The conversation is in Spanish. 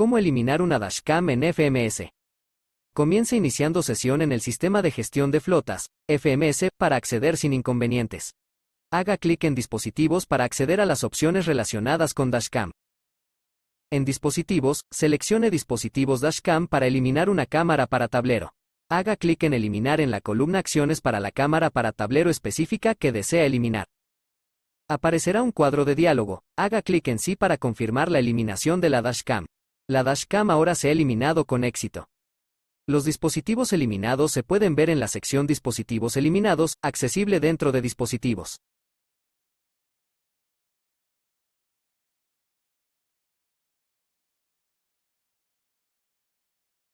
Cómo eliminar una dashcam en FMS. Comience iniciando sesión en el sistema de gestión de flotas, FMS, para acceder sin inconvenientes. Haga clic en Dispositivos para acceder a las opciones relacionadas con Dashcam. En Dispositivos, seleccione Dispositivos Dashcam para eliminar una cámara para tablero. Haga clic en Eliminar en la columna Acciones para la cámara para tablero específica que desea eliminar. Aparecerá un cuadro de diálogo, haga clic en Sí para confirmar la eliminación de la dashcam. La dashcam ahora se ha eliminado con éxito. Los dispositivos eliminados se pueden ver en la sección Dispositivos eliminados, accesible dentro de dispositivos.